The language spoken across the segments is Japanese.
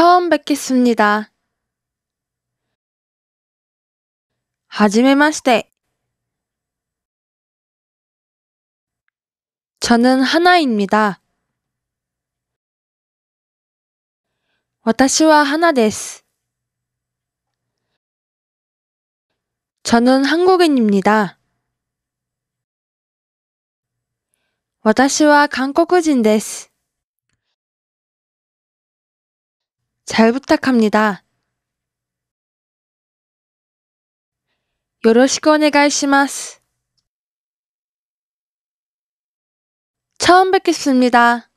처음 뵙겠습니다. はじめまして. 저는 하나입니다. 私は 하나です. 저는 한국인입니다. 私は韓国人です.잘부탁합니다よろしくお願いします。처음뵙겠습니 다。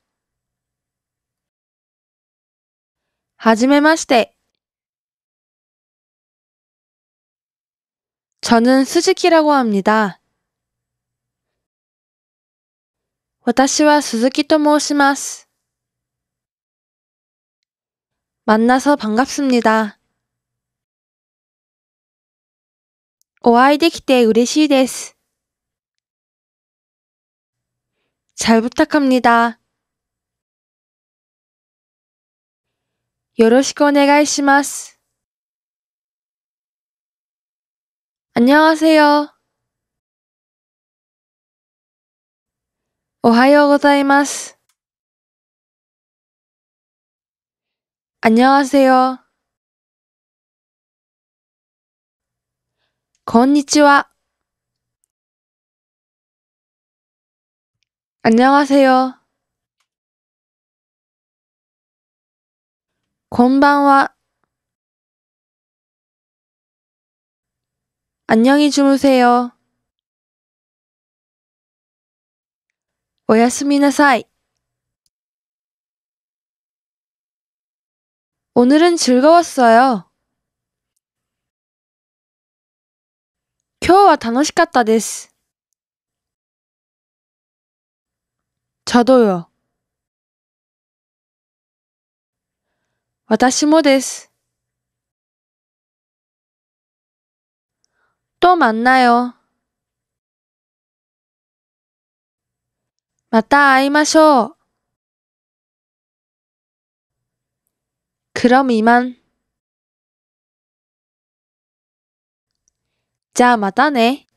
はじめまして。저는스즈키라고합니 다。 私は鈴木と申します。 만나서 반갑습니다. お会いできて嬉しいです.잘 부탁합니다. よろしくお願いします. 안녕하세요. おはようございます。안녕하세 요。 こんにちは。안녕하세 요。 こんばんは。안녕히주무세 요。 おやすみなさい。오늘은즐거웠어요今日は楽しかったです。저도 요。 私もです。또만나 요。 また会いましょう。 그럼 이만. 자, 마다네.